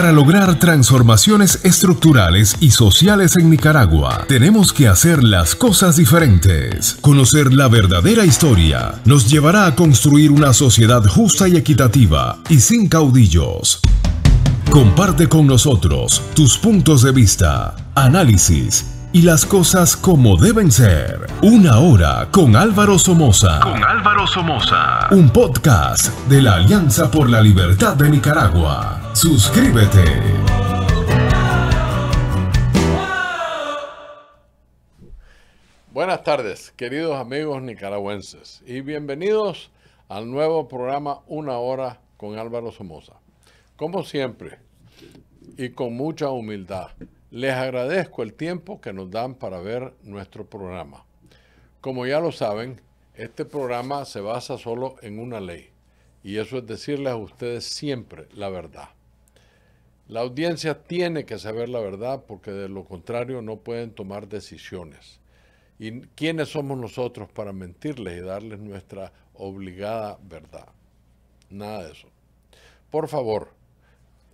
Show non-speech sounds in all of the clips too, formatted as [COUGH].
Para lograr transformaciones estructurales y sociales en Nicaragua, tenemos que hacer las cosas diferentes. Conocer la verdadera historia nos llevará a construir una sociedad justa y equitativa y sin caudillos. Comparte con nosotros tus puntos de vista, análisis y las cosas como deben ser. Una hora con Álvaro Somoza. Con Álvaro Somoza. Un podcast de la Alianza por la Libertad de Nicaragua. Suscríbete. Buenas tardes, queridos amigos nicaragüenses, y bienvenidos al nuevo programa Una Hora con Álvaro Somoza. Como siempre, y con mucha humildad, les agradezco el tiempo que nos dan para ver nuestro programa. Como ya lo saben, este programa se basa solo en una ley, y eso es decirles a ustedes siempre la verdad. La audiencia tiene que saber la verdad porque de lo contrario no pueden tomar decisiones. ¿Y quiénes somos nosotros para mentirles y darles nuestra obligada verdad? Nada de eso. Por favor,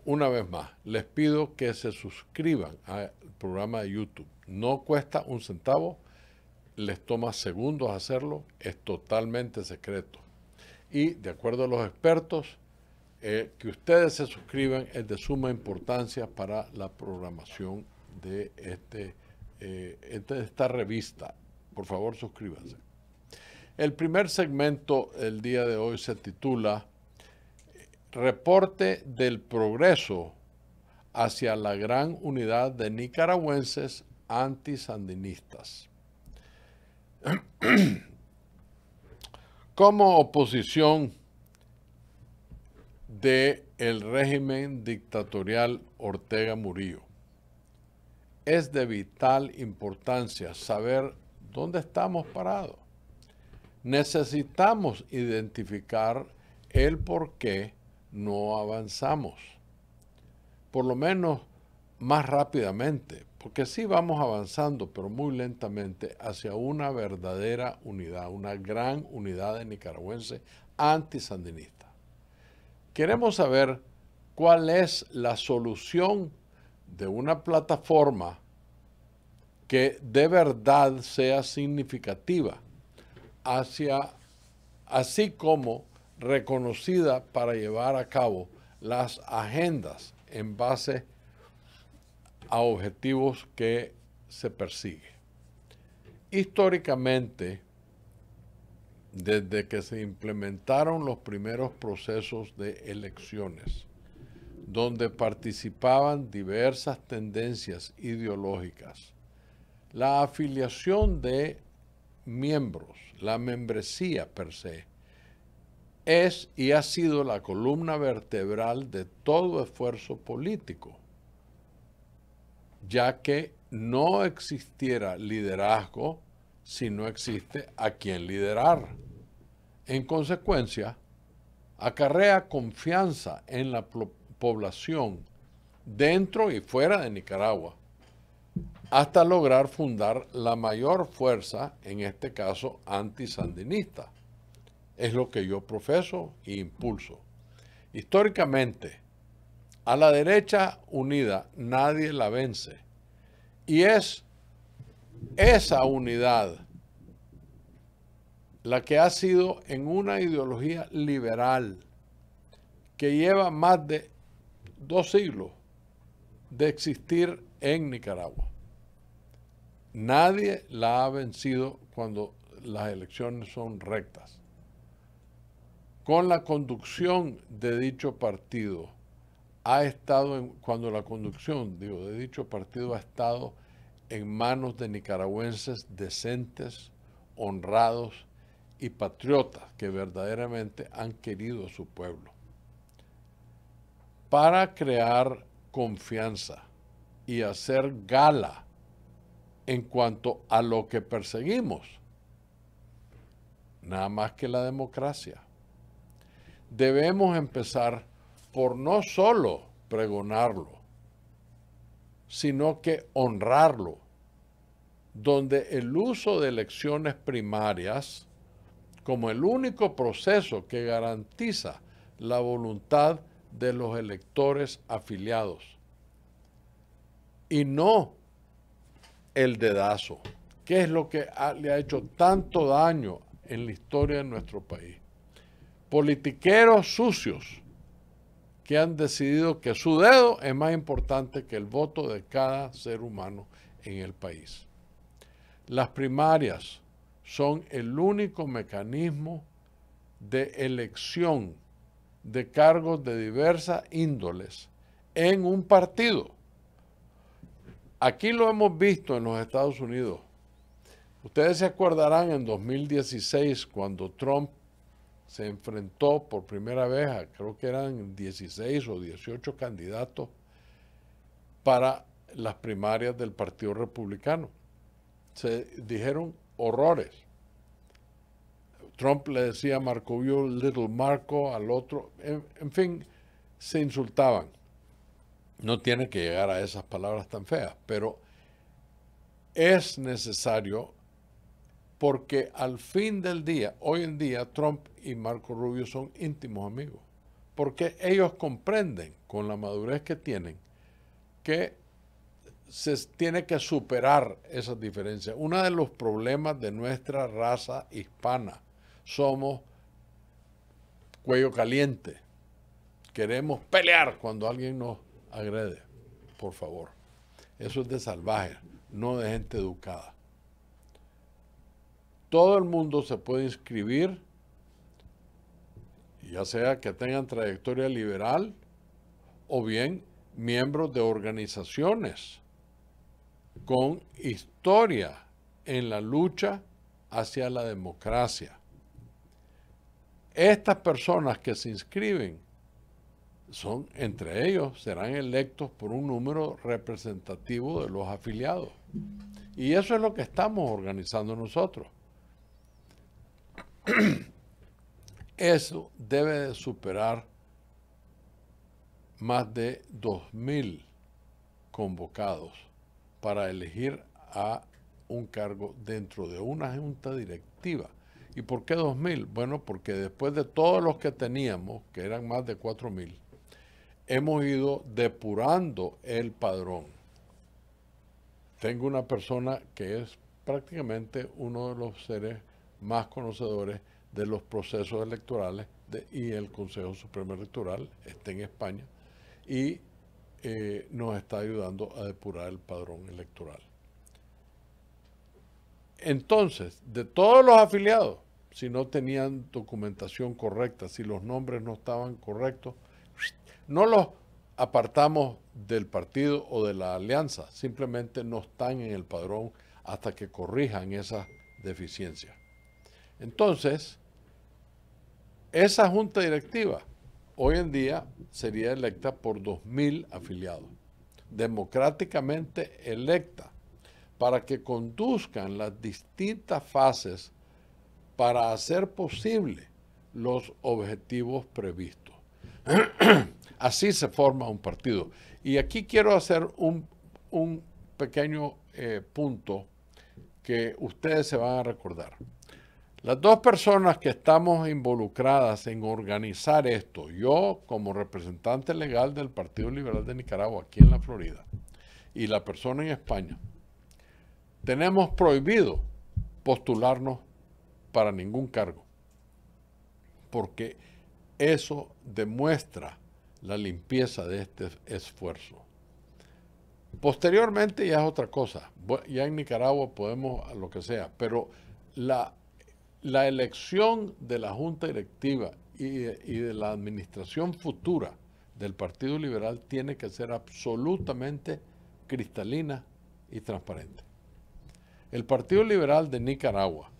una vez más, les pido que se suscriban al programa de YouTube. No cuesta un centavo, les toma segundos hacerlo, es totalmente secreto. Y de acuerdo a los expertos, eh, que ustedes se suscriban es de suma importancia para la programación de este, de eh, esta revista. Por favor, suscríbanse. El primer segmento el día de hoy se titula eh, Reporte del Progreso hacia la gran unidad de nicaragüenses antisandinistas. [CLEARS THROAT] Como oposición del el régimen dictatorial Ortega Murillo. Es de vital importancia saber dónde estamos parados. Necesitamos identificar el por qué no avanzamos. Por lo menos más rápidamente, porque sí vamos avanzando, pero muy lentamente, hacia una verdadera unidad, una gran unidad de nicaragüenses antisandinistas. Queremos saber cuál es la solución de una plataforma que de verdad sea significativa, así como reconocida para llevar a cabo las agendas en base a objetivos que se persigue. Históricamente, desde que se implementaron los primeros procesos de elecciones, donde participaban diversas tendencias ideológicas. La afiliación de miembros, la membresía per se, es y ha sido la columna vertebral de todo esfuerzo político, ya que no existiera liderazgo, si no existe a quien liderar. En consecuencia, acarrea confianza en la población dentro y fuera de Nicaragua, hasta lograr fundar la mayor fuerza, en este caso antisandinista. Es lo que yo profeso e impulso. Históricamente, a la derecha unida nadie la vence y es esa unidad, la que ha sido en una ideología liberal que lleva más de dos siglos de existir en Nicaragua. Nadie la ha vencido cuando las elecciones son rectas. Con la conducción de dicho partido ha estado cuando la conducción, digo, de dicho partido ha estado en manos de nicaragüenses decentes, honrados y patriotas que verdaderamente han querido a su pueblo. Para crear confianza y hacer gala en cuanto a lo que perseguimos, nada más que la democracia. Debemos empezar por no solo pregonarlo, sino que honrarlo, donde el uso de elecciones primarias como el único proceso que garantiza la voluntad de los electores afiliados y no el dedazo, que es lo que le ha hecho tanto daño en la historia de nuestro país. Politiqueros sucios que han decidido que su dedo es más importante que el voto de cada ser humano en el país. Las primarias son el único mecanismo de elección de cargos de diversas índoles en un partido. Aquí lo hemos visto en los Estados Unidos. Ustedes se acordarán en 2016 cuando Trump se enfrentó por primera vez a creo que eran 16 o 18 candidatos para las primarias del Partido Republicano. Se dijeron horrores. Trump le decía a Marco Little Marco, al otro, en fin, se insultaban. No tiene que llegar a esas palabras tan feas, pero es necesario porque al fin del día, hoy en día, Trump y Marco Rubio son íntimos amigos, porque ellos comprenden con la madurez que tienen que se tiene que superar esas diferencias. Uno de los problemas de nuestra raza hispana, somos cuello caliente, queremos pelear cuando alguien nos agrede, por favor. Eso es de salvaje, no de gente educada. Todo el mundo se puede inscribir, ya sea que tengan trayectoria liberal o bien miembros de organizaciones con historia en la lucha hacia la democracia. Estas personas que se inscriben son, entre ellos, serán electos por un número representativo de los afiliados. Y eso es lo que estamos organizando nosotros. [CLEARS THROAT] Eso debe de superar más de 2.000 convocados para elegir a un cargo dentro de una junta directiva. ¿Y por qué 2.000? Bueno, porque después de todos los que teníamos, que eran más de 4.000, hemos ido depurando el padrón. Tengo una persona que es prácticamente uno de los seres más conocedores de los procesos electorales y el Consejo Supremo Electoral está en España y eh, nos está ayudando a depurar el padrón electoral. Entonces, de todos los afiliados, si no tenían documentación correcta, si los nombres no estaban correctos, no los apartamos del partido o de la alianza, simplemente no están en el padrón hasta que corrijan esas deficiencias. Entonces, esa junta directiva hoy en día sería electa por 2.000 afiliados, democráticamente electa, para que conduzcan las distintas fases para hacer posible los objetivos previstos. [CLEARS THROAT] Así se forma un partido. Y aquí quiero hacer un, pequeño eh, punto que ustedes se van a recordar. Las dos personas que estamos involucradas en organizar esto, yo como representante legal del Partido Liberal de Nicaragua aquí en la Florida y la persona en España, tenemos prohibido postularnos para ningún cargo, porque eso demuestra la limpieza de este esfuerzo. Posteriormente ya es otra cosa, ya en Nicaragua podemos lo que sea, pero la la elección de la Junta Directiva y, de la administración futura del Partido Liberal tiene que ser absolutamente cristalina y transparente. El Partido Liberal de Nicaragua,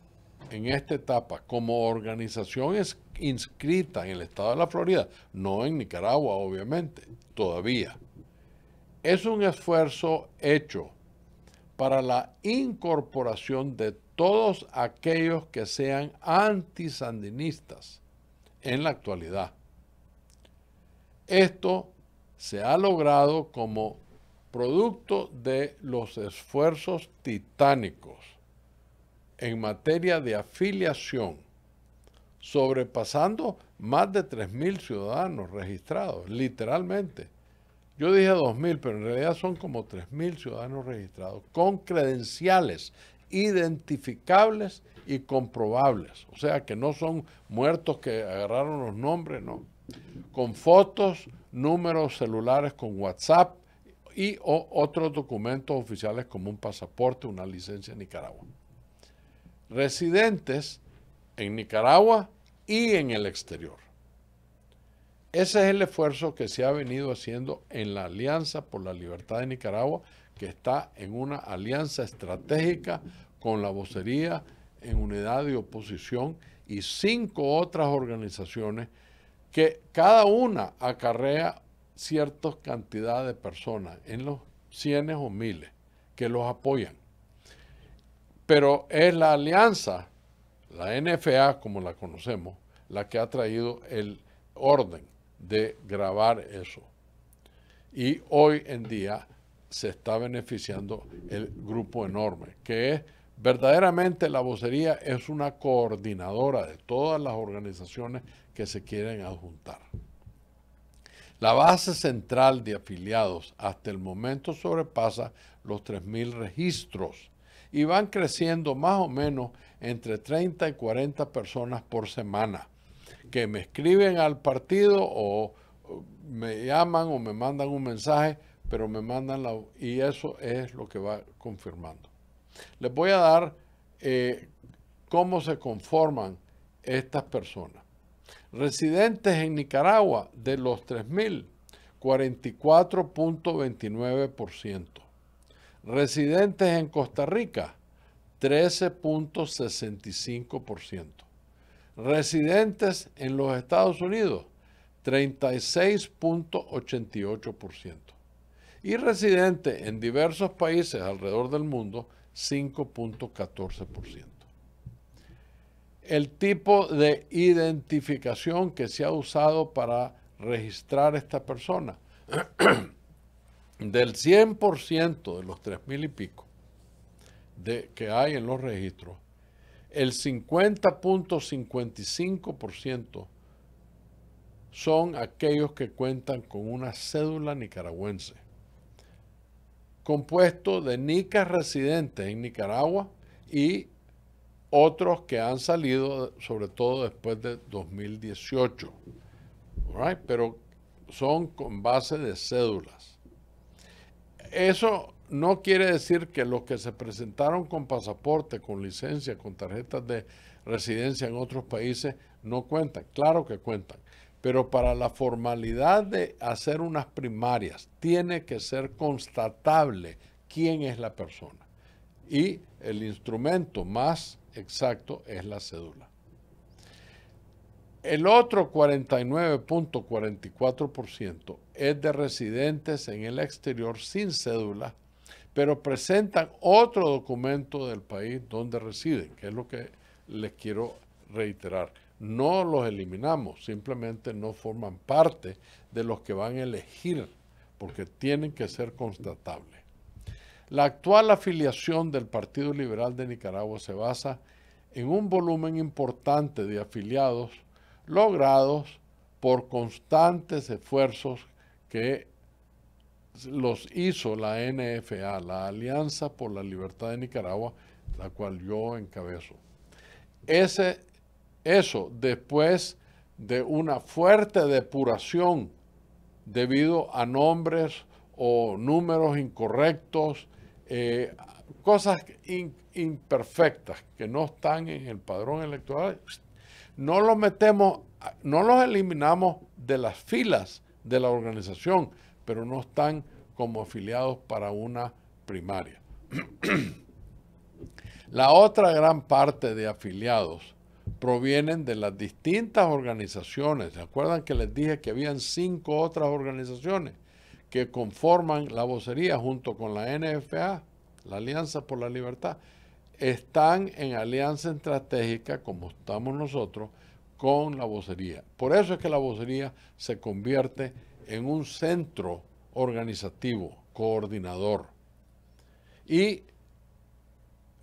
en esta etapa, como organización es inscrita en el estado de la Florida, no en Nicaragua, obviamente, todavía, es un esfuerzo hecho para la incorporación de todos aquellos que sean antisandinistas en la actualidad. Esto se ha logrado como producto de los esfuerzos titánicos en materia de afiliación, sobrepasando más de 3.000 ciudadanos registrados, literalmente. Yo dije 2.000, pero en realidad son como 3.000 ciudadanos registrados con credenciales identificables y comprobables. O sea, que no son muertos que agarraron los nombres, no. Con fotos, números celulares con WhatsApp y otros documentos oficiales como un pasaporte, una licencia en Nicaragua. Residentes en Nicaragua y en el exterior. Ese es el esfuerzo que se ha venido haciendo en la Alianza por la Libertad de Nicaragua, que está en una alianza estratégica con la vocería en unidad de oposición y cinco otras organizaciones que cada una acarrea ciertas cantidades de personas, en los cientos o miles, que los apoyan. Pero es la alianza, la NFA como la conocemos, la que ha traído el orden de grabar eso. Y hoy en día se está beneficiando el grupo enorme, que es verdaderamente la vocería es una coordinadora de todas las organizaciones que se quieren adjuntar. La base central de afiliados hasta el momento sobrepasa los 3.000 registros y van creciendo más o menos entre 30 y 40 personas por semana que me escriben al partido o me llaman o me mandan un mensaje pero me mandan la... Y eso es lo que va confirmando. Les voy a dar eh, cómo se conforman estas personas. Residentes en Nicaragua de los 3.000, 44.29%. Residentes en Costa Rica, 13.65%. Residentes en los Estados Unidos, 36.88% y residente en diversos países alrededor del mundo 5.14%. El tipo de identificación que se ha usado para registrar esta persona, [CLEARS THROAT] del 100% de los 3.000 y pico de, que hay en los registros, el 50.55% son aquellos que cuentan con una cédula nicaragüense compuesto de nicas residentes en Nicaragua y otros que han salido, sobre todo después de 2018. Pero son con base de cédulas. Eso no quiere decir que los que se presentaron con pasaporte, con licencia, con tarjetas de residencia en otros países, no cuentan. Claro que cuentan pero para la formalidad de hacer unas primarias tiene que ser constatable quién es la persona. Y el instrumento más exacto es la cédula. El otro 49.44% es de residentes en el exterior sin cédula, pero presentan otro documento del país donde residen, que es lo que les quiero reiterar. No los eliminamos, simplemente no forman parte de los que van a elegir, porque tienen que ser constatables. La actual afiliación del Partido Liberal de Nicaragua se basa en un volumen importante de afiliados logrados por constantes esfuerzos que los hizo la NFA, la Alianza por la Libertad de Nicaragua, la cual yo encabezo. Ese eso después de una fuerte depuración debido a nombres o números incorrectos, eh, cosas imperfectas que no están en el padrón electoral, no los metemos, no los eliminamos de las filas de la organización, pero no están como afiliados para una primaria. [CLEARS THROAT] la otra gran parte de afiliados provienen de las distintas organizaciones. ¿Se acuerdan que les dije que habían cinco otras organizaciones que conforman la vocería junto con la NFA, la Alianza por la Libertad? Están en alianza estratégica, como estamos nosotros, con la vocería. Por eso es que la vocería se convierte en un centro organizativo, coordinador. Y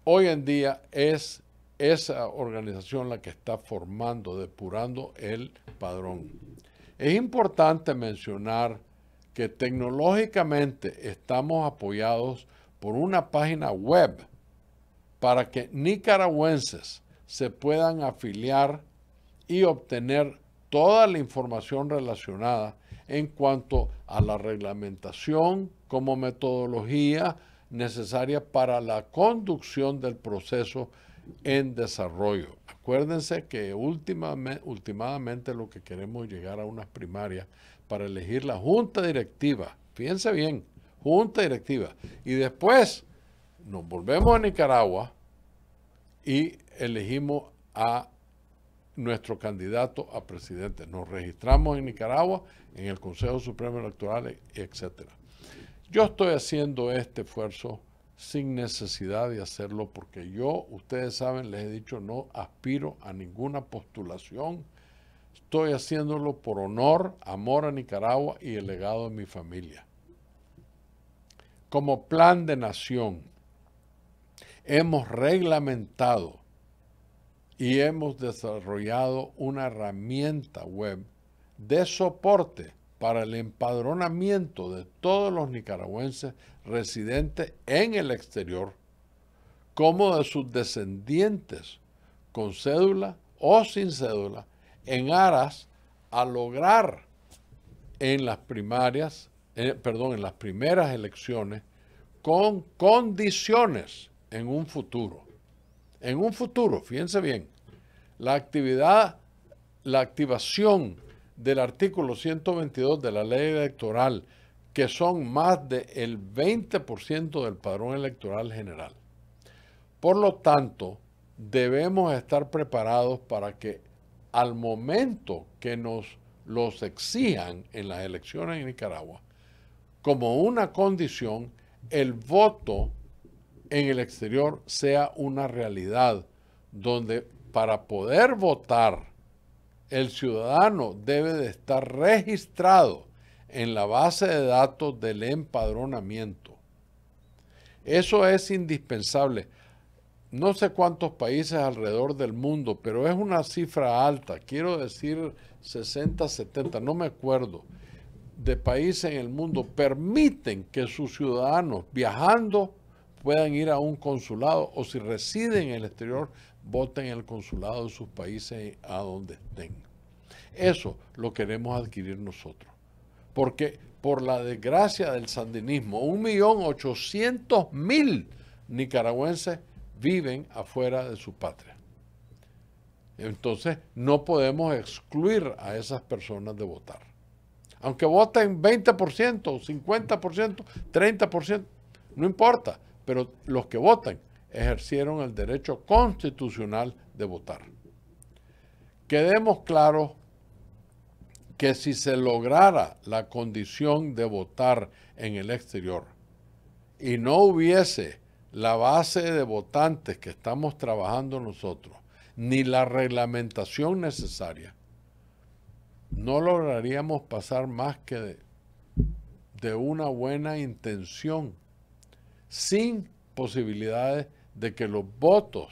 hoy en día es esa organización la que está formando, depurando el padrón. Es importante mencionar que tecnológicamente estamos apoyados por una página web para que nicaragüenses se puedan afiliar y obtener toda la información relacionada en cuanto a la reglamentación como metodología necesaria para la conducción del proceso en desarrollo. Acuérdense que últimamente, lo que queremos es llegar a unas primarias para elegir la junta directiva. Fíjense bien, junta directiva. Y después nos volvemos a Nicaragua y elegimos a nuestro candidato a presidente. Nos registramos en Nicaragua, en el Consejo Supremo Electoral, e, etc. Yo estoy haciendo este esfuerzo sin necesidad de hacerlo, porque yo, ustedes saben, les he dicho, no aspiro a ninguna postulación. Estoy haciéndolo por honor, amor a Nicaragua y el legado de mi familia. Como plan de nación, hemos reglamentado y hemos desarrollado una herramienta web de soporte para el empadronamiento de todos los nicaragüenses residentes en el exterior, como de sus descendientes con cédula o sin cédula, en aras a lograr en las primarias, eh, perdón, en las primeras elecciones con condiciones en un futuro. En un futuro, fíjense bien, la actividad, la activación del artículo 122 de la ley electoral, que son más del 20% del padrón electoral general. Por lo tanto, debemos estar preparados para que al momento que nos los exijan en las elecciones en Nicaragua, como una condición, el voto en el exterior sea una realidad, donde para poder votar el ciudadano debe de estar registrado en la base de datos del empadronamiento. Eso es indispensable. No sé cuántos países alrededor del mundo, pero es una cifra alta, quiero decir 60, 70, no me acuerdo, de países en el mundo permiten que sus ciudadanos viajando puedan ir a un consulado o si residen en el exterior, voten en el consulado de sus países a donde estén. Eso lo queremos adquirir nosotros. Porque por la desgracia del sandinismo, 1.800.000 nicaragüenses viven afuera de su patria. Entonces, no podemos excluir a esas personas de votar. Aunque voten 20%, 50%, 30%, no importa pero los que votan ejercieron el derecho constitucional de votar. Quedemos claros que si se lograra la condición de votar en el exterior y no hubiese la base de votantes que estamos trabajando nosotros, ni la reglamentación necesaria, no lograríamos pasar más que de, de una buena intención sin posibilidades de que los votos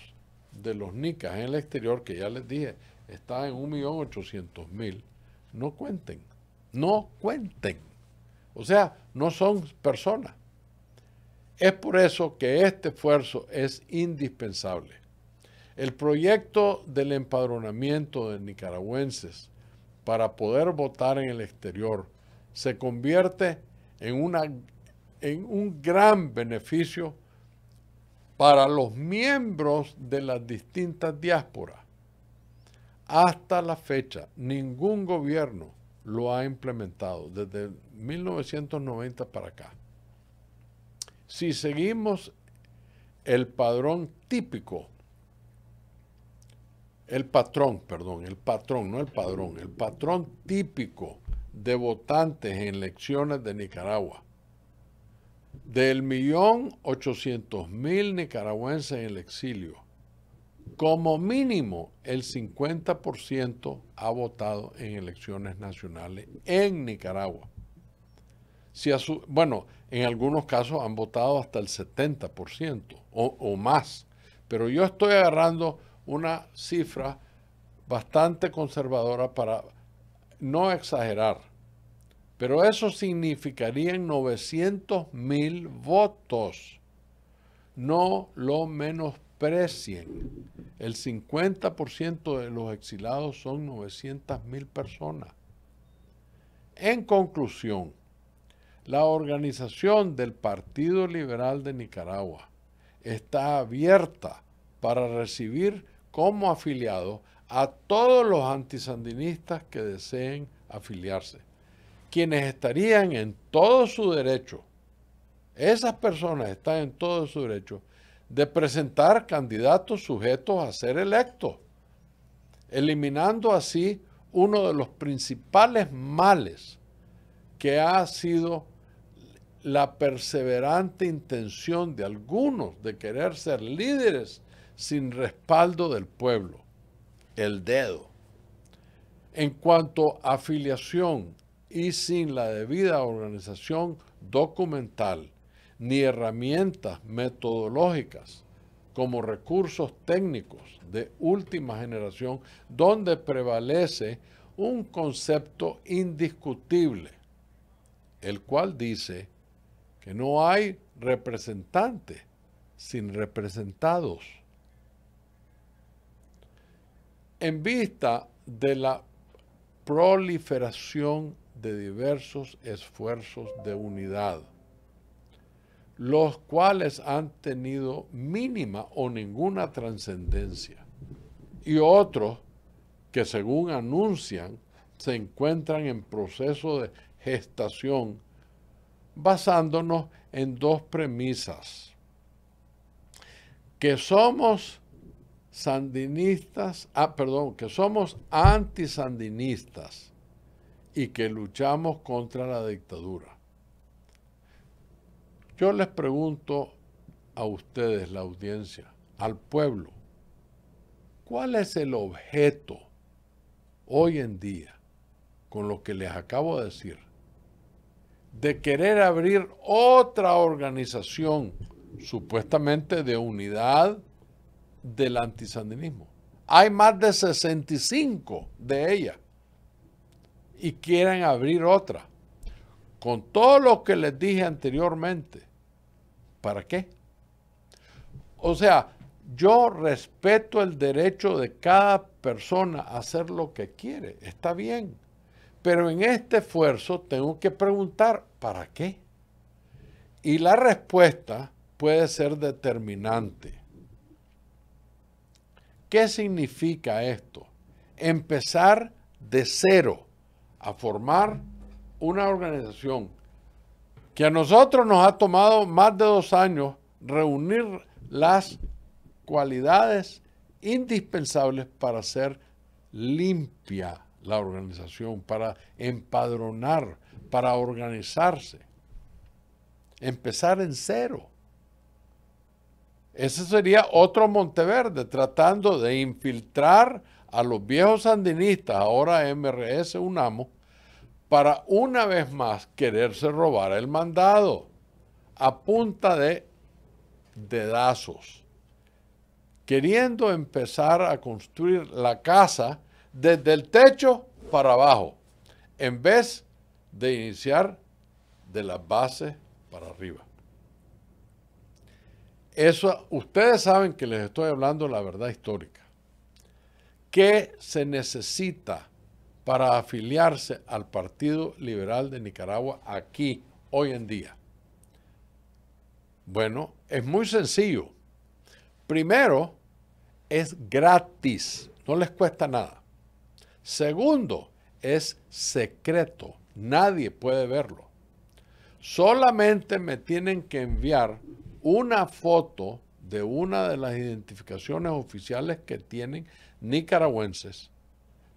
de los nicas en el exterior, que ya les dije, están en 1.800.000, no cuenten. No cuenten. O sea, no son personas. Es por eso que este esfuerzo es indispensable. El proyecto del empadronamiento de nicaragüenses para poder votar en el exterior se convierte en una en un gran beneficio para los miembros de las distintas diásporas. Hasta la fecha, ningún gobierno lo ha implementado desde 1990 para acá. Si seguimos el padrón típico, el patrón, perdón, el patrón, no el padrón, el patrón típico de votantes en elecciones de Nicaragua, del millón ochocientos mil nicaragüenses en el exilio, como mínimo el 50% ha votado en elecciones nacionales en Nicaragua. Si bueno, en algunos casos han votado hasta el 70% o más, pero yo estoy agarrando una cifra bastante conservadora para no exagerar. Pero eso significaría 900 mil votos. No lo menosprecien. El 50% de los exilados son 900 mil personas. En conclusión, la organización del Partido Liberal de Nicaragua está abierta para recibir como afiliado a todos los antisandinistas que deseen afiliarse quienes estarían en todo su derecho, esas personas están en todo su derecho de presentar candidatos sujetos a ser electos, eliminando así uno de los principales males que ha sido la perseverante intención de algunos de querer ser líderes sin respaldo del pueblo, el dedo. En cuanto a afiliación y sin la debida organización documental ni herramientas metodológicas como recursos técnicos de última generación donde prevalece un concepto indiscutible, el cual dice que no hay representantes sin representados. En vista de la proliferación de diversos esfuerzos de unidad, los cuales han tenido mínima o ninguna trascendencia, y otros que según anuncian se encuentran en proceso de gestación, basándonos en dos premisas, que somos sandinistas, ah, perdón, que somos antisandinistas y que luchamos contra la dictadura. Yo les pregunto a ustedes, la audiencia, al pueblo, ¿cuál es el objeto hoy en día con lo que les acabo de decir? De querer abrir otra organización supuestamente de unidad del antisandinismo. Hay más de 65 de ellas y quieran abrir otra. Con todo lo que les dije anteriormente, ¿para qué? O sea, yo respeto el derecho de cada persona a hacer lo que quiere, está bien. Pero en este esfuerzo tengo que preguntar, ¿para qué? Y la respuesta puede ser determinante. ¿Qué significa esto? Empezar de cero a formar una organización que a nosotros nos ha tomado más de dos años reunir las cualidades indispensables para hacer limpia la organización, para empadronar, para organizarse. Empezar en cero. Ese sería otro Monteverde, tratando de infiltrar a los viejos sandinistas, ahora MRS Unamo, para una vez más quererse robar el mandado a punta de dedazos, queriendo empezar a construir la casa desde el techo para abajo, en vez de iniciar de las bases para arriba. Eso, ustedes saben que les estoy hablando la verdad histórica. ¿Qué se necesita para afiliarse al Partido Liberal de Nicaragua aquí, hoy en día? Bueno, es muy sencillo. Primero, es gratis, no les cuesta nada. Segundo, es secreto, nadie puede verlo. Solamente me tienen que enviar una foto de una de las identificaciones oficiales que tienen nicaragüenses,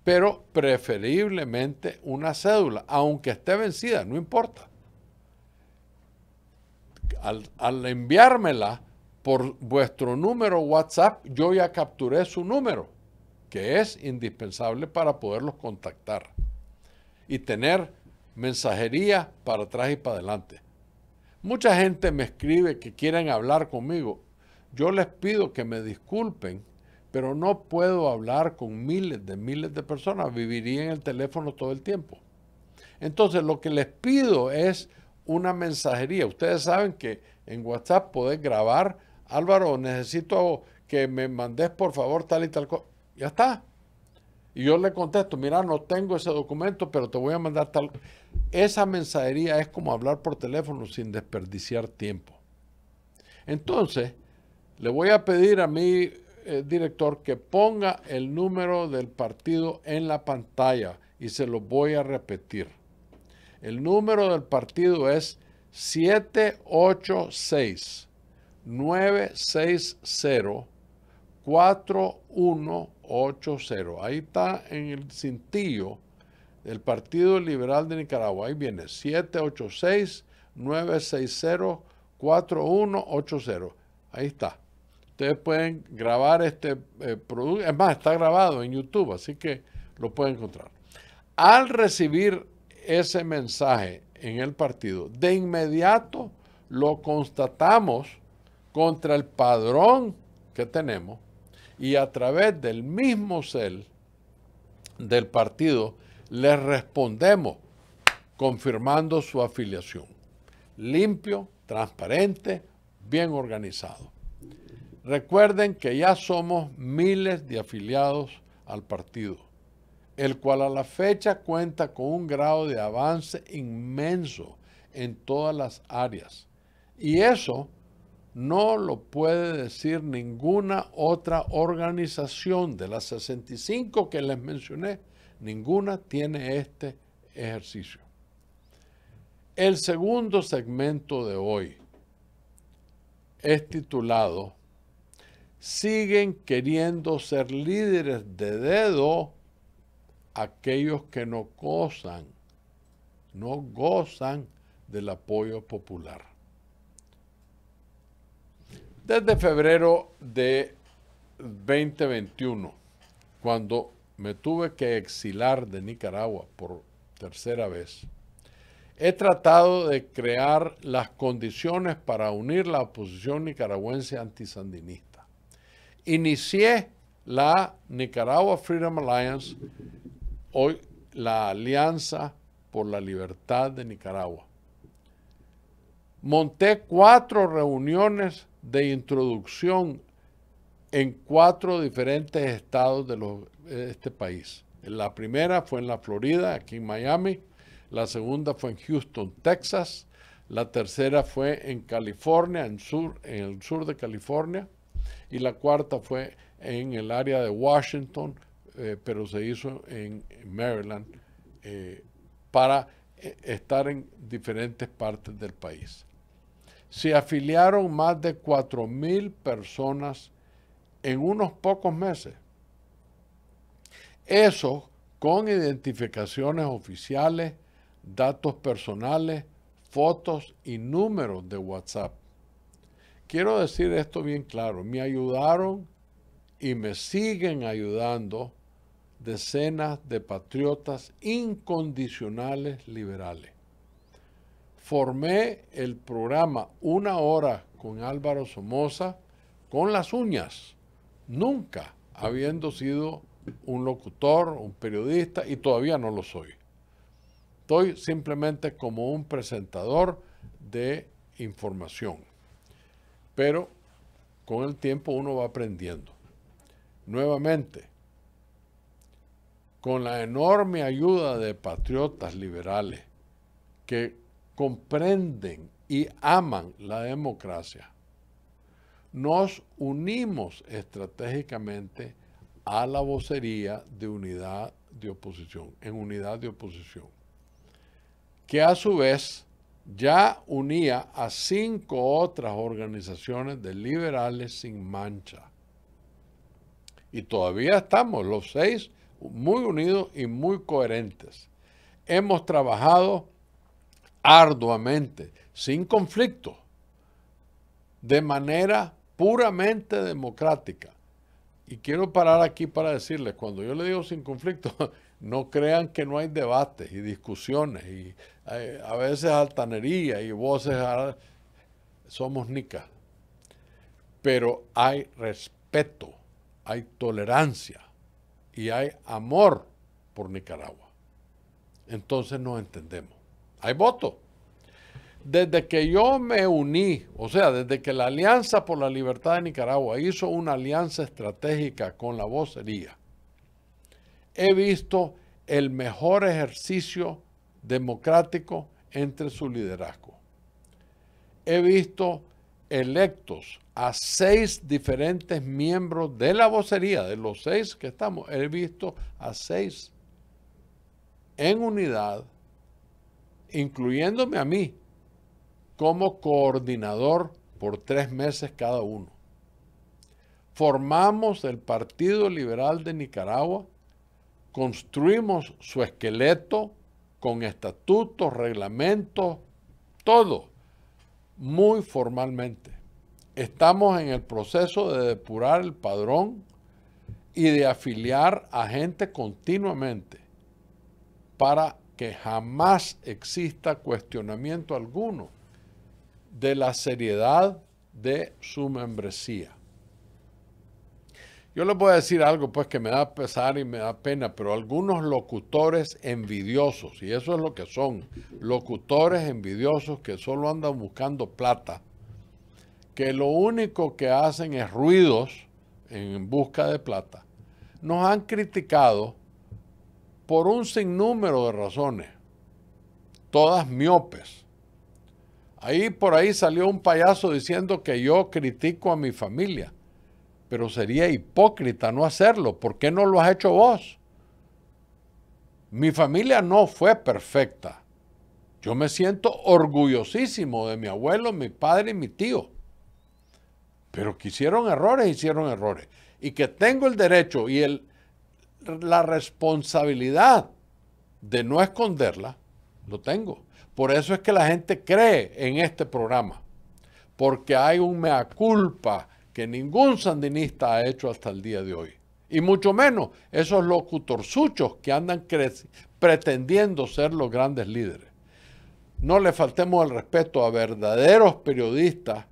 pero preferiblemente una cédula, aunque esté vencida, no importa. Al, enviármela por vuestro número WhatsApp, yo ya capturé su número, que es indispensable para poderlos contactar y tener mensajería para atrás y para adelante. Mucha gente me escribe que quieren hablar conmigo. Yo les pido que me disculpen pero no puedo hablar con miles de miles de personas, viviría en el teléfono todo el tiempo. Entonces lo que les pido es una mensajería. Ustedes saben que en WhatsApp podés grabar, Álvaro, necesito que me mandes por favor tal y tal cosa. Ya está. Y yo le contesto, mira, no tengo ese documento, pero te voy a mandar tal. Esa mensajería es como hablar por teléfono sin desperdiciar tiempo. Entonces, le voy a pedir a mi eh, director que ponga el número del partido en la pantalla y se lo voy a repetir. El número del partido es 786 960 4180. Ahí está en el cintillo del Partido Liberal de Nicaragua. Ahí viene 786 960 4180. Ahí está. Ustedes pueden grabar este eh, producto. Es más, está grabado en YouTube, así que lo pueden encontrar. Al recibir ese mensaje en el partido, de inmediato lo constatamos contra el padrón que tenemos y a través del mismo cel del partido le respondemos confirmando su afiliación. Limpio, transparente, bien organizado. Recuerden que ya somos miles de afiliados al partido, el cual a la fecha cuenta con un grado de avance inmenso en todas las áreas. Y eso no lo puede decir ninguna otra organización de las 65 que les mencioné. Ninguna tiene este ejercicio. El segundo segmento de hoy es titulado siguen queriendo ser líderes de dedo aquellos que no gozan, no gozan del apoyo popular. Desde febrero de 2021, cuando me tuve que exilar de Nicaragua por tercera vez, he tratado de crear las condiciones para unir la oposición nicaragüense antisandinista inicié la Nicaragua Freedom Alliance, hoy la Alianza por la Libertad de Nicaragua. Monté cuatro reuniones de introducción en cuatro diferentes estados de, eh, este país. La primera fue en la Florida, aquí en Miami. La segunda fue en Houston, Texas. La tercera fue en California, en el sur de California y la cuarta fue en el área de Washington, eh, pero se hizo en Maryland eh, para eh, estar en diferentes partes del país. Se afiliaron más de 4.000 personas en unos pocos meses. Eso con identificaciones oficiales, datos personales, fotos y números de WhatsApp. Quiero decir esto bien claro, me ayudaron y me siguen ayudando decenas de patriotas incondicionales liberales. Formé el programa Una Hora con Álvaro Somoza con las uñas, nunca habiendo sido un locutor, un periodista y todavía no lo soy. Estoy simplemente como un presentador de información. Pero con el tiempo uno va aprendiendo. Nuevamente, con la enorme ayuda de patriotas liberales que comprenden y aman la democracia, nos unimos estratégicamente a la vocería de unidad de oposición, en unidad de oposición, que a su vez ya unía a cinco otras organizaciones de liberales sin mancha. Y todavía estamos los seis muy unidos y muy coherentes. Hemos trabajado arduamente, sin conflicto, de manera puramente democrática. Y quiero parar aquí para decirles, cuando yo le digo sin conflicto, [LAUGHS] no crean que no hay debates y discusiones y a veces altanería y voces, somos Nica. Pero hay respeto, hay tolerancia y hay amor por Nicaragua. Entonces nos entendemos. Hay voto. Desde que yo me uní, o sea, desde que la Alianza por la Libertad de Nicaragua hizo una alianza estratégica con la vocería, he visto el mejor ejercicio democrático entre su liderazgo. He visto electos a seis diferentes miembros de la vocería, de los seis que estamos, he visto a seis en unidad, incluyéndome a mí, como coordinador por tres meses cada uno. Formamos el Partido Liberal de Nicaragua, construimos su esqueleto, con estatutos, reglamentos, todo, muy formalmente. Estamos en el proceso de depurar el padrón y de afiliar a gente continuamente para que jamás exista cuestionamiento alguno de la seriedad de su membresía. Yo les voy a decir algo, pues que me da pesar y me da pena, pero algunos locutores envidiosos, y eso es lo que son, locutores envidiosos que solo andan buscando plata, que lo único que hacen es ruidos en busca de plata, nos han criticado por un sinnúmero de razones, todas miopes. Ahí por ahí salió un payaso diciendo que yo critico a mi familia pero sería hipócrita no hacerlo. ¿Por qué no lo has hecho vos? Mi familia no fue perfecta. Yo me siento orgullosísimo de mi abuelo, mi padre y mi tío. Pero que hicieron errores, hicieron errores. Y que tengo el derecho y el, la responsabilidad de no esconderla, lo tengo. Por eso es que la gente cree en este programa. Porque hay un mea culpa, que ningún sandinista ha hecho hasta el día de hoy. Y mucho menos esos locutorzuchos que andan pretendiendo ser los grandes líderes. No le faltemos el respeto a verdaderos periodistas.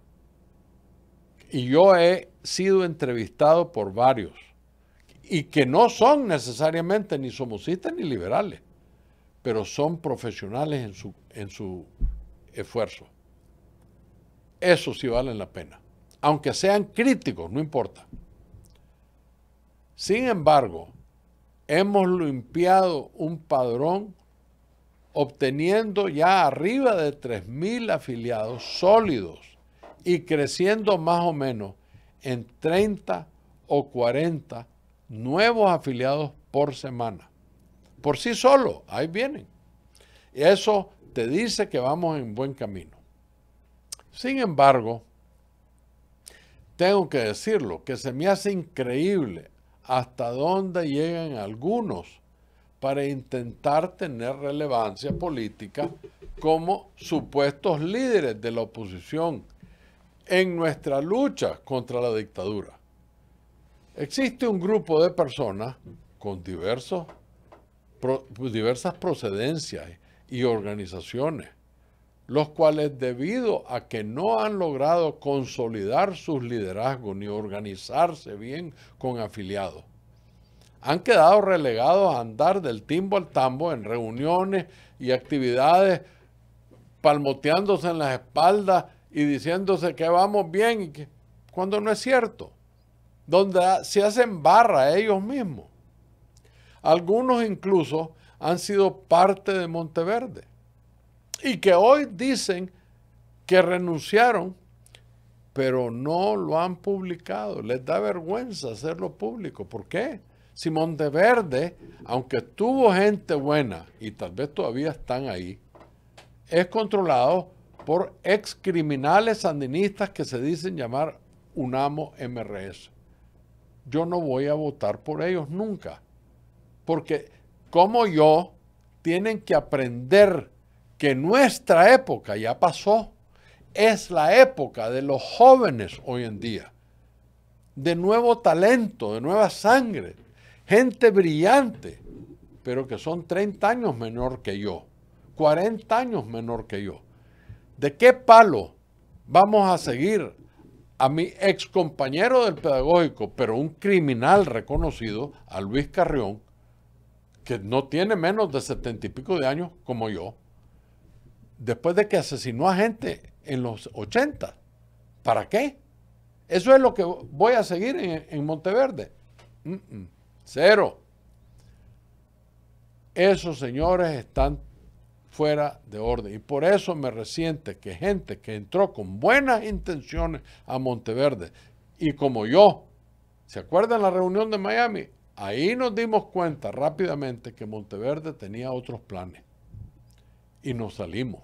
Y yo he sido entrevistado por varios. Y que no son necesariamente ni somocistas ni liberales. Pero son profesionales en su, en su esfuerzo. Eso sí vale la pena aunque sean críticos, no importa. Sin embargo, hemos limpiado un padrón obteniendo ya arriba de 3.000 afiliados sólidos y creciendo más o menos en 30 o 40 nuevos afiliados por semana. Por sí solo, ahí vienen. Y Eso te dice que vamos en buen camino. Sin embargo, tengo que decirlo, que se me hace increíble hasta dónde llegan algunos para intentar tener relevancia política como supuestos líderes de la oposición en nuestra lucha contra la dictadura. Existe un grupo de personas con diversas procedencias y organizaciones los cuales debido a que no han logrado consolidar sus liderazgos ni organizarse bien con afiliados, han quedado relegados a andar del timbo al tambo en reuniones y actividades, palmoteándose en las espaldas y diciéndose que vamos bien, y que, cuando no es cierto, donde se hacen barra ellos mismos. Algunos incluso han sido parte de Monteverde y que hoy dicen que renunciaron, pero no lo han publicado. Les da vergüenza hacerlo público. ¿Por qué? de Verde, aunque tuvo gente buena y tal vez todavía están ahí, es controlado por ex criminales sandinistas que se dicen llamar UNAMO MRS. Yo no voy a votar por ellos nunca, porque como yo, tienen que aprender que nuestra época ya pasó, es la época de los jóvenes hoy en día, de nuevo talento, de nueva sangre, gente brillante, pero que son 30 años menor que yo, 40 años menor que yo. ¿De qué palo vamos a seguir a mi ex compañero del pedagógico, pero un criminal reconocido, a Luis Carrión, que no tiene menos de setenta y pico de años como yo? después de que asesinó a gente en los 80. ¿Para qué? Eso es lo que voy a seguir en, Monteverde. cero. Esos señores están fuera de orden. Y por eso me resiente que gente que entró con buenas intenciones a Monteverde y como yo, ¿se acuerdan la reunión de Miami? Ahí nos dimos cuenta rápidamente que Monteverde tenía otros planes y nos salimos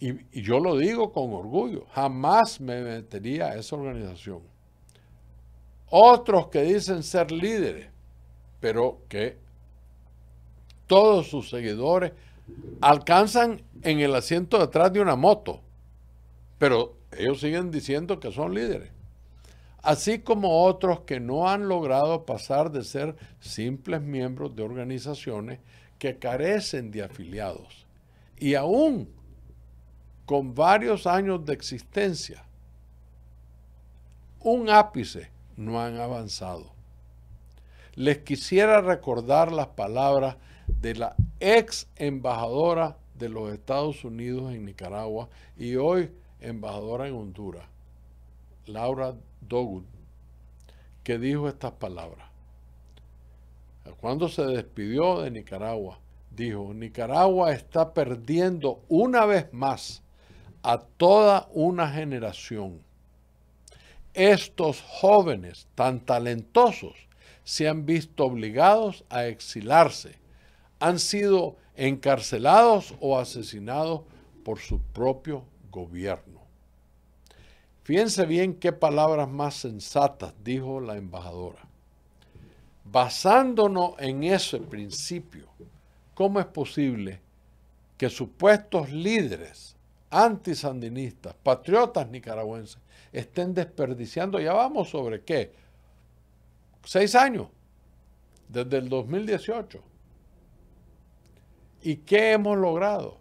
y, yo lo digo con orgullo, jamás me metería a esa organización. Otros que dicen ser líderes, pero que todos sus seguidores alcanzan en el asiento detrás de una moto, pero ellos siguen diciendo que son líderes. Así como otros que no han logrado pasar de ser simples miembros de organizaciones que carecen de afiliados y aún con varios años de existencia, un ápice no han avanzado. Les quisiera recordar las palabras de la ex embajadora de los Estados Unidos en Nicaragua y hoy embajadora en Honduras, Laura Dogut, que dijo estas palabras. Cuando se despidió de Nicaragua, dijo, Nicaragua está perdiendo una vez más a toda una generación. Estos jóvenes tan talentosos se han visto obligados a exilarse, han sido encarcelados o asesinados por su propio gobierno. Fíjense bien qué palabras más sensatas dijo la embajadora. Basándonos en ese principio, ¿cómo es posible que supuestos líderes antisandinistas, patriotas nicaragüenses, estén desperdiciando, ya vamos sobre qué, seis años, desde el 2018. ¿Y qué hemos logrado?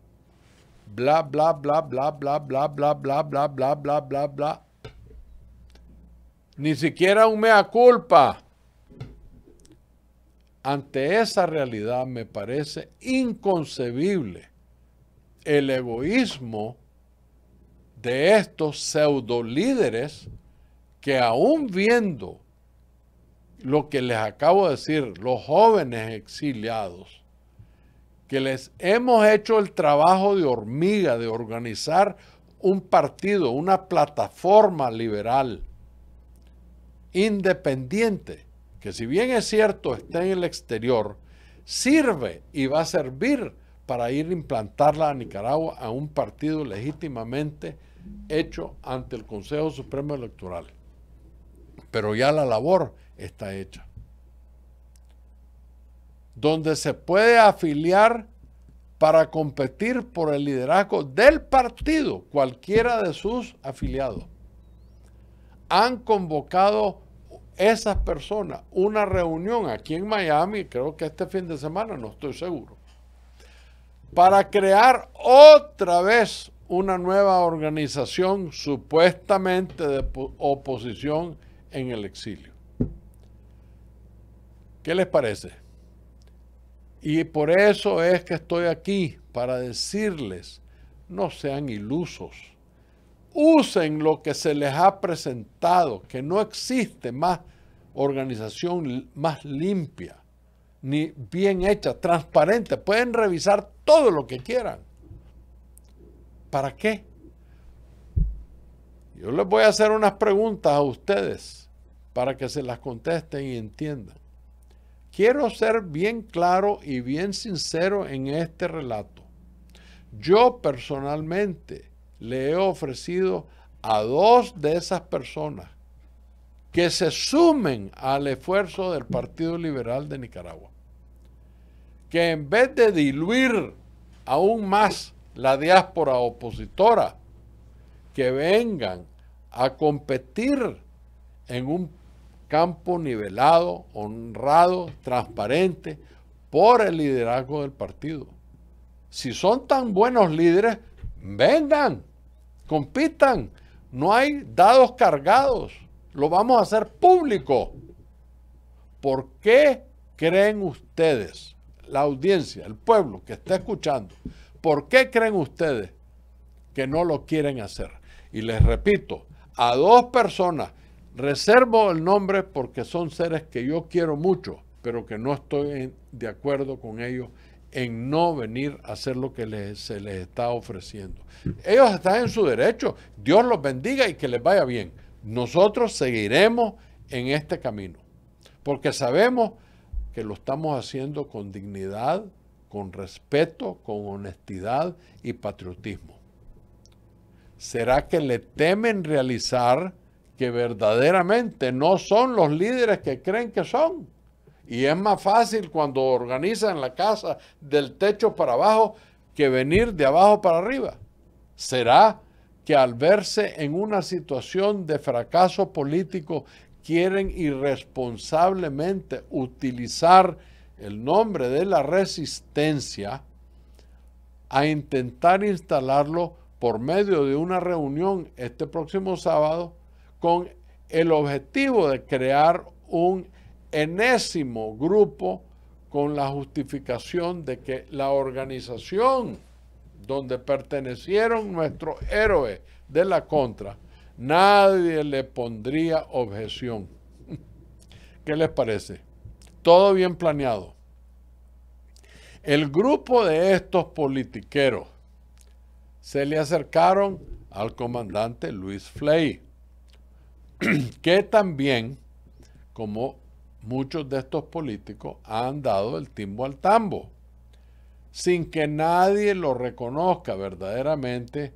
Bla, bla, bla, bla, bla, bla, bla, bla, bla, bla, bla, bla, bla. Ni siquiera un mea culpa. Ante esa realidad me parece inconcebible el egoísmo de estos pseudo líderes que aún viendo lo que les acabo de decir, los jóvenes exiliados, que les hemos hecho el trabajo de hormiga de organizar un partido, una plataforma liberal independiente, que si bien es cierto está en el exterior, sirve y va a servir para ir a implantarla a Nicaragua a un partido legítimamente hecho ante el Consejo Supremo Electoral. Pero ya la labor está hecha. Donde se puede afiliar para competir por el liderazgo del partido, cualquiera de sus afiliados. Han convocado esas personas una reunión aquí en Miami, creo que este fin de semana, no estoy seguro para crear otra vez una nueva organización supuestamente de oposición en el exilio. ¿Qué les parece? Y por eso es que estoy aquí, para decirles, no sean ilusos. Usen lo que se les ha presentado, que no existe más organización más limpia ni bien hechas, transparentes. Pueden revisar todo lo que quieran. ¿Para qué? Yo les voy a hacer unas preguntas a ustedes para que se las contesten y entiendan. Quiero ser bien claro y bien sincero en este relato. Yo personalmente le he ofrecido a dos de esas personas que se sumen al esfuerzo del Partido Liberal de Nicaragua que en vez de diluir aún más la diáspora opositora, que vengan a competir en un campo nivelado, honrado, transparente, por el liderazgo del partido. Si son tan buenos líderes, vengan, compitan. No hay dados cargados. Lo vamos a hacer público. ¿Por qué creen ustedes la audiencia, el pueblo que está escuchando, ¿por qué creen ustedes que no lo quieren hacer? Y les repito, a dos personas, reservo el nombre porque son seres que yo quiero mucho, pero que no estoy de acuerdo con ellos en no venir a hacer lo que se les está ofreciendo. Ellos están en su derecho, Dios los bendiga y que les vaya bien. Nosotros seguiremos en este camino, porque sabemos que lo estamos haciendo con dignidad, con respeto, con honestidad y patriotismo. ¿Será que le temen realizar que verdaderamente no son los líderes que creen que son? Y es más fácil cuando organizan la casa del techo para abajo que venir de abajo para arriba. ¿Será que al verse en una situación de fracaso político quieren irresponsablemente utilizar el nombre de la resistencia a intentar instalarlo por medio de una reunión este próximo sábado con el objetivo de crear un enésimo grupo con la justificación de que la organización donde pertenecieron nuestros héroes de la contra nadie le pondría objeción. [LAUGHS] ¿Qué les parece? Todo bien planeado. El grupo de estos politiqueros se le acercaron al comandante Luis Flay, [CLEARS THROAT] que también, como muchos de estos políticos, han dado el timbo al tambo, sin que nadie lo reconozca verdaderamente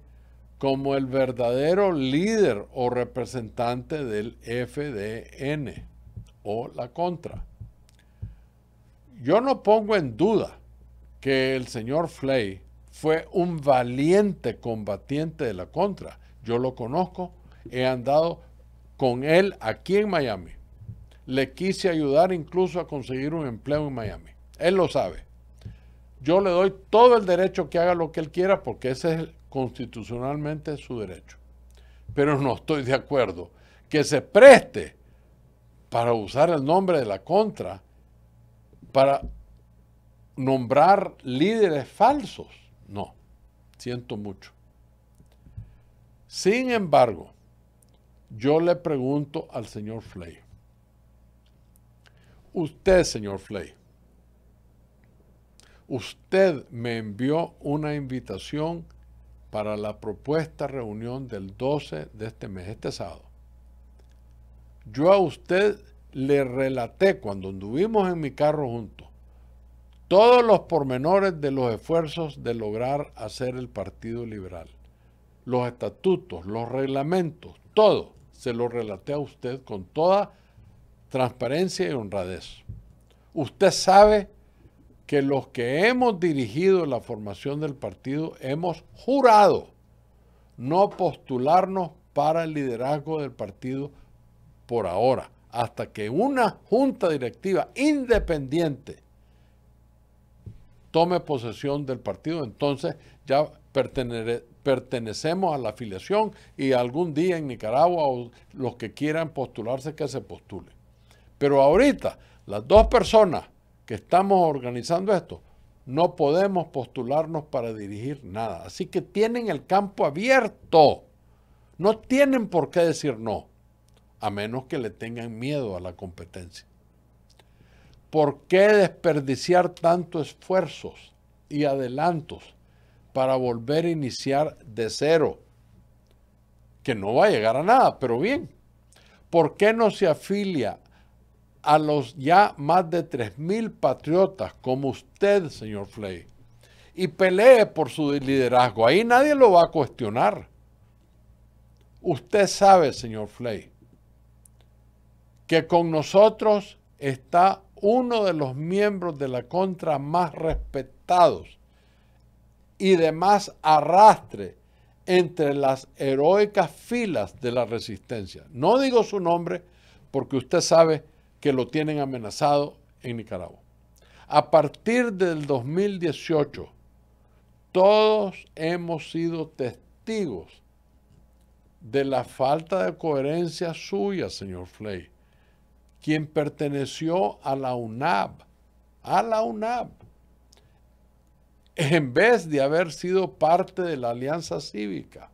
como el verdadero líder o representante del FDN o la contra. Yo no pongo en duda que el señor Flay fue un valiente combatiente de la contra. Yo lo conozco, he andado con él aquí en Miami. Le quise ayudar incluso a conseguir un empleo en Miami. Él lo sabe. Yo le doy todo el derecho que haga lo que él quiera porque ese es el constitucionalmente su derecho. Pero no estoy de acuerdo que se preste para usar el nombre de la contra para nombrar líderes falsos. No, siento mucho. Sin embargo, yo le pregunto al señor Flay. Usted, señor Flay, usted me envió una invitación para la propuesta reunión del 12 de este mes, este sábado. Yo a usted le relaté cuando anduvimos en mi carro juntos todos los pormenores de los esfuerzos de lograr hacer el Partido Liberal. Los estatutos, los reglamentos, todo se lo relaté a usted con toda transparencia y honradez. Usted sabe que los que hemos dirigido la formación del partido hemos jurado no postularnos para el liderazgo del partido por ahora, hasta que una junta directiva independiente tome posesión del partido, entonces ya pertenecemos a la afiliación y algún día en Nicaragua o los que quieran postularse que se postule. Pero ahorita las dos personas que estamos organizando esto, no podemos postularnos para dirigir nada. Así que tienen el campo abierto. No tienen por qué decir no, a menos que le tengan miedo a la competencia. ¿Por qué desperdiciar tanto esfuerzos y adelantos para volver a iniciar de cero? Que no va a llegar a nada, pero bien. ¿Por qué no se afilia a los ya más de 3.000 patriotas como usted, señor Flay, y pelee por su liderazgo. Ahí nadie lo va a cuestionar. Usted sabe, señor Flay, que con nosotros está uno de los miembros de la contra más respetados y de más arrastre entre las heroicas filas de la resistencia. No digo su nombre porque usted sabe que lo tienen amenazado en Nicaragua. A partir del 2018, todos hemos sido testigos de la falta de coherencia suya, señor Flay, quien perteneció a la UNAB, a la UNAB, en vez de haber sido parte de la Alianza Cívica.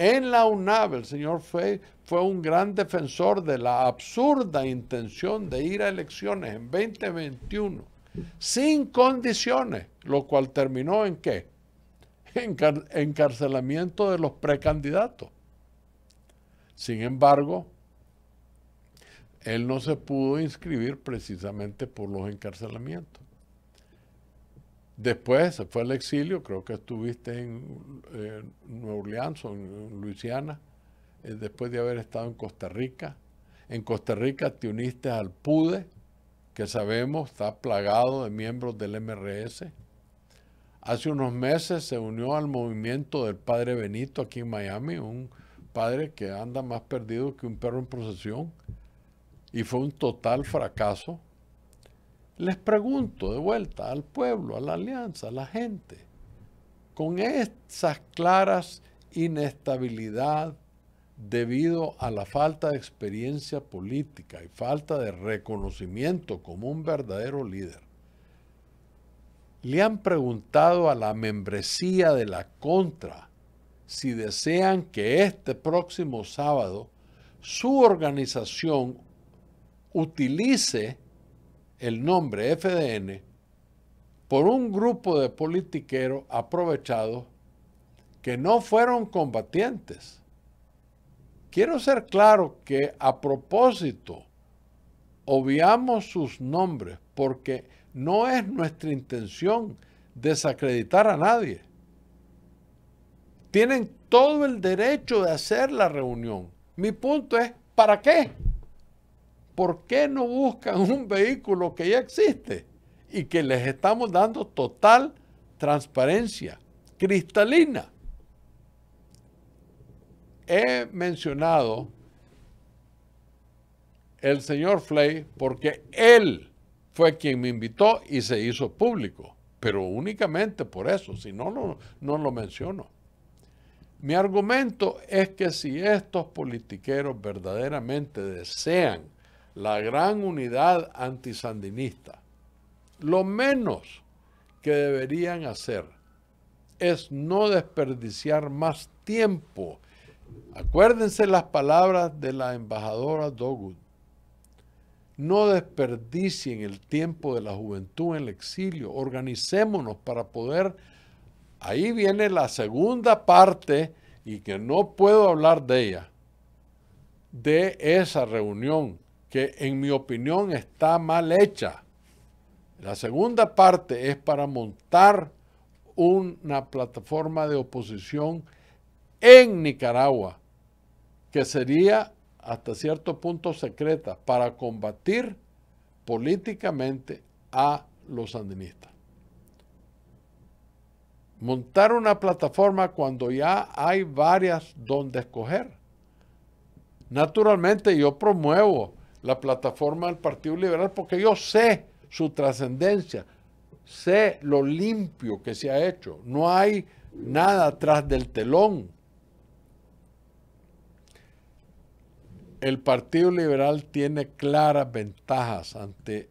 En la UNAV, el señor Fey fue un gran defensor de la absurda intención de ir a elecciones en 2021 sin condiciones, lo cual terminó en qué? encarcelamiento de los precandidatos. Sin embargo, él no se pudo inscribir precisamente por los encarcelamientos. Después se fue al exilio, creo que estuviste en eh, Nueva Orleans o en Luisiana, eh, después de haber estado en Costa Rica. En Costa Rica te uniste al PUDE, que sabemos está plagado de miembros del MRS. Hace unos meses se unió al movimiento del padre Benito aquí en Miami, un padre que anda más perdido que un perro en procesión, y fue un total fracaso les pregunto de vuelta al pueblo, a la alianza, a la gente, con esas claras inestabilidad debido a la falta de experiencia política y falta de reconocimiento como un verdadero líder. Le han preguntado a la membresía de la contra si desean que este próximo sábado su organización utilice el nombre FDN por un grupo de politiqueros aprovechados que no fueron combatientes. Quiero ser claro que a propósito obviamos sus nombres porque no es nuestra intención desacreditar a nadie. Tienen todo el derecho de hacer la reunión. Mi punto es, ¿para qué? ¿por qué no buscan un vehículo que ya existe y que les estamos dando total transparencia cristalina? He mencionado el señor Flay porque él fue quien me invitó y se hizo público, pero únicamente por eso, si no, no, no lo menciono. Mi argumento es que si estos politiqueros verdaderamente desean la gran unidad antisandinista. Lo menos que deberían hacer es no desperdiciar más tiempo. Acuérdense las palabras de la embajadora Dogood. No desperdicien el tiempo de la juventud en el exilio. Organicémonos para poder... Ahí viene la segunda parte y que no puedo hablar de ella, de esa reunión que en mi opinión está mal hecha. La segunda parte es para montar una plataforma de oposición en Nicaragua, que sería hasta cierto punto secreta, para combatir políticamente a los sandinistas. Montar una plataforma cuando ya hay varias donde escoger. Naturalmente yo promuevo la plataforma del Partido Liberal porque yo sé su trascendencia, sé lo limpio que se ha hecho, no hay nada atrás del telón. El Partido Liberal tiene claras ventajas ante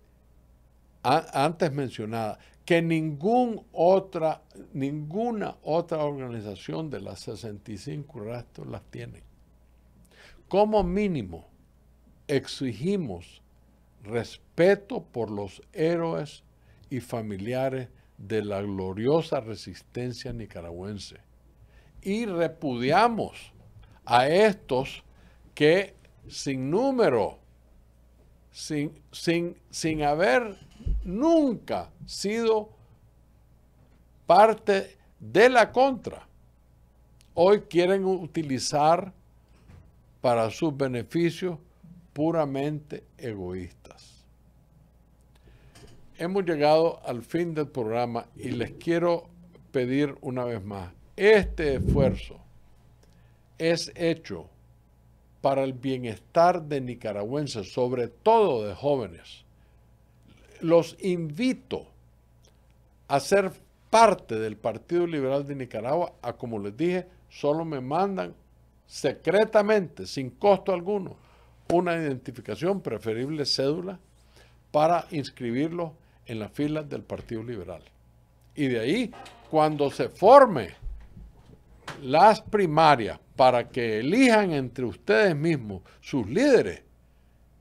antes mencionadas que otra, ninguna otra organización de las 65 restos las tiene. Como mínimo, exigimos respeto por los héroes y familiares de la gloriosa resistencia nicaragüense y repudiamos a estos que sin número, sin, sin, haber nunca sido parte de la contra, hoy quieren utilizar para sus beneficios puramente egoístas. Hemos llegado al fin del programa y les quiero pedir una vez más, este esfuerzo es hecho para el bienestar de nicaragüenses, sobre todo de jóvenes. Los invito a ser parte del Partido Liberal de Nicaragua, a como les dije, solo me mandan secretamente, sin costo alguno, una identificación, preferible cédula, para inscribirlo en las filas del Partido Liberal. Y de ahí, cuando se forme las primarias para que elijan entre ustedes mismos sus líderes,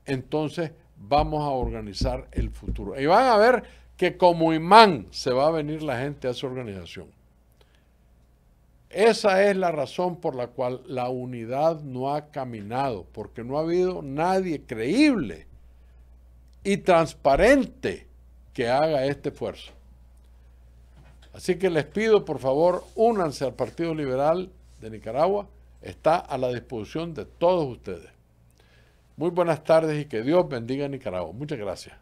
entonces vamos a organizar el futuro. Y van a ver que como imán se va a venir la gente a su organización. Esa es la razón por la cual la unidad no ha caminado, porque no ha habido nadie creíble y transparente que haga este esfuerzo. Así que les pido, por favor, únanse al Partido Liberal de Nicaragua. Está a la disposición de todos ustedes. Muy buenas tardes y que Dios bendiga a Nicaragua. Muchas gracias.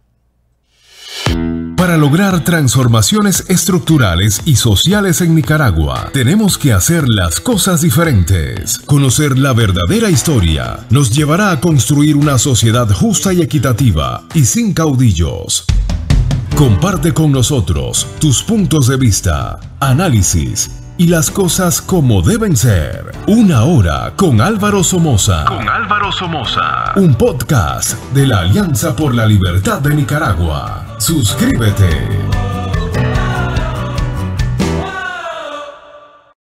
Para lograr transformaciones estructurales y sociales en Nicaragua, tenemos que hacer las cosas diferentes. Conocer la verdadera historia nos llevará a construir una sociedad justa y equitativa y sin caudillos. Comparte con nosotros tus puntos de vista, análisis y las cosas como deben ser. Una hora con Álvaro Somoza. Con Álvaro Somoza. Un podcast de la Alianza por la Libertad de Nicaragua. Suscríbete.